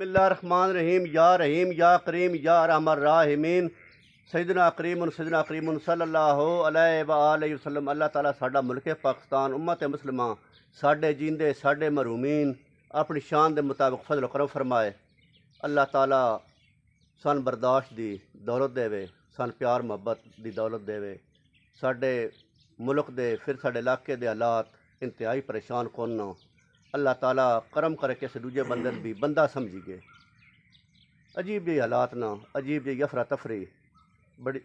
بسم اللہ الرحمن الرحیم یا رحیم یا کریم یا رحم راہمی سیدنا کریم سیدنا کریم صلی اللہ علیہ وآلہ وسلم اللہ تعالیٰ ساڈا ملک پاکستان امت مسلمہ مسلمان جیندے ساڈے مرحومین اپنی شان دے مطابق فضل و کرم فرمائے اللہ تعالیٰ سن برداشت دی دولت دے وے سن پیار محبت دی دولت دے وے ساڈے ملک دے پھر ساڈے علاقے دے حالات انتہائی پریشان کون اللہ تعالیٰ کرم کر کے سدوجے دوجے بھی بندہ سمجھی گئے عجیب جی حالات نہ عجیب جی یفرا تفری بڑی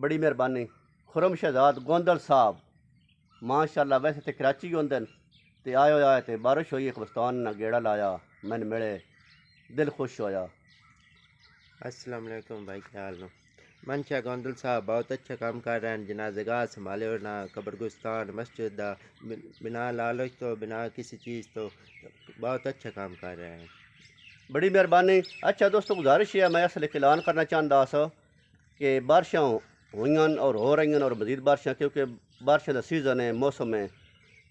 بڑی مہربانی خرم شہزاد گوندل صاحب ماشاء اللہ ویسے تو کراچی ہی ہوتے ہیں تو آئے تے بارش ہوئی قبرستان نہ گیڑا لایا نے ملے دل خوش ہویا السلام علیکم بھائی کیا حال رحمۃ منشا گاندل صاحب بہت اچھا کام کر رہے ہیں جنازہ گاہ سنبھالے نہ قبرگستان مسجد دا بنا لالچ تو بنا کسی چیز تو بہت اچھا کام کر رہے ہیں بڑی مہربانی اچھا دوستو گزارش ہے میں اصل اعلان کرنا چاہتا سا کہ بارشاں ہوئیں اور ہو رہی ہیں اور مزید بارشاں کیونکہ بارشاں کا سیزن ہے موسم ہے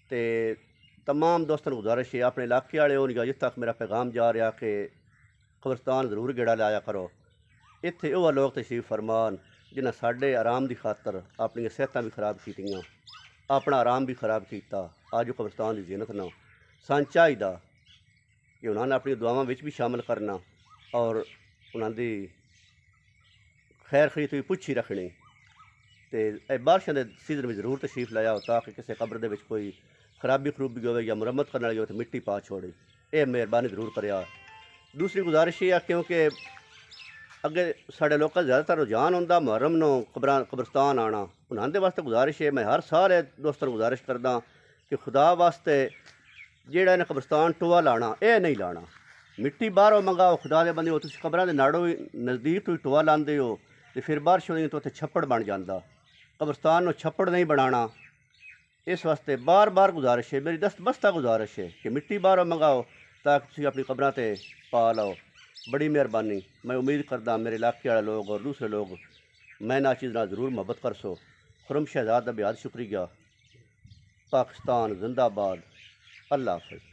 تو تمام دوستوں کو گزارش ہے اپنے علاقے والے ہو جس تک میرا پیغام جا رہا کہ قبرستان ضرور گیڑا لایا کرو ਇੱਥੇ ਉਹ ਲੋਕ ਤਸ਼ਰੀਫ ਫਰਮਾਨ ਜਿਨ੍ਹਾਂ ਸਾਡੇ ਆਰਾਮ ਦੀ ਖਾਤਰ ਆਪਣੀਆਂ ਸਿਹਤਾਂ ਵੀ ਖਰਾਬ ਕੀਤੀਆਂ ਆਪਣਾ ਆਰਾਮ ਵੀ ਖਰਾਬ ਕੀਤਾ ਅੱਜ ਕਬਰਸਤਾਨ ਦੀ ਜ਼ਿੰਨਤ ਨਾ ਸਾਨੂੰ ਦਾ ਕਿ ਉਹਨਾਂ ਨੇ ਆਪਣੀ ਦੁਆਵਾਂ ਵਿੱਚ ਵੀ ਸ਼ਾਮਲ ਕਰਨਾ ਔਰ ਉਹਨਾਂ ਦੀ ਖੈਰ ਖਰੀਦ ਵੀ ਪੁੱਛੀ ਰੱਖਣੀ ਤੇ ਇਹ ਬਾਰਸ਼ਾਂ ਦੇ ਸੀਜ਼ਨ ਵਿੱਚ ਜ਼ਰੂਰ ਤਸ਼ਰੀਫ ਲਾਇਆ ਹੁੰਦਾ ਕਿ ਕਿਸੇ ਕਬਰ ਦੇ ਵਿੱਚ ਕੋਈ ਖਰਾਬੀ ਖਰੂਬੀ ਹੋਵੇ ਜਾਂ ਮੁਰੰਮਤ ਕਰਨ ਵਾਲੀ ਹੋਵੇ ਤੇ ਮਿੱਟੀ ਪਾ ਛੋੜੇ ਇਹ ਮਿਹਰਬਾਨੀ ਜ਼ਰੂਰ ਕਰਿਆ ਦੂਸਰੀ ਗੁਜ਼ਾਰਿਸ਼ ਇਹ ਆ ਕਿਉਂਕਿ اگر ساڑھے لوگ کا زیادہ تر جان ہوں محرم نو قبرستان آنا انہیں واسطے گزارش ہے میں ہر سارے دوستوں کو گزارش کردہ کہ خدا واسطے جیڑا نے قبرستان ٹوہ لانا اے نہیں لانا مٹی باہروں منگاؤ خدا کے بندے ہوبران کے ناڑوں نزدیک تو ٹوہ لان دے ہو تو پھر شو دیں تو اتھے چھپڑ بن جانا قبرستان نو چھپڑ نہیں بنانا اس واسطے بار بار گزارش ہے میری دست بستہ گزارش ہے کہ مٹی باہروں منگاؤ تاکہ تھی اپنی تے پا لاؤ بڑی مہربانی میں امید کردہ میرے علاقے والے لوگ اور دوسرے لوگ میں نہ ضرور محبت کر سو خرم شہزاد بیاد شکریہ پاکستان زندہ باد اللہ حافظ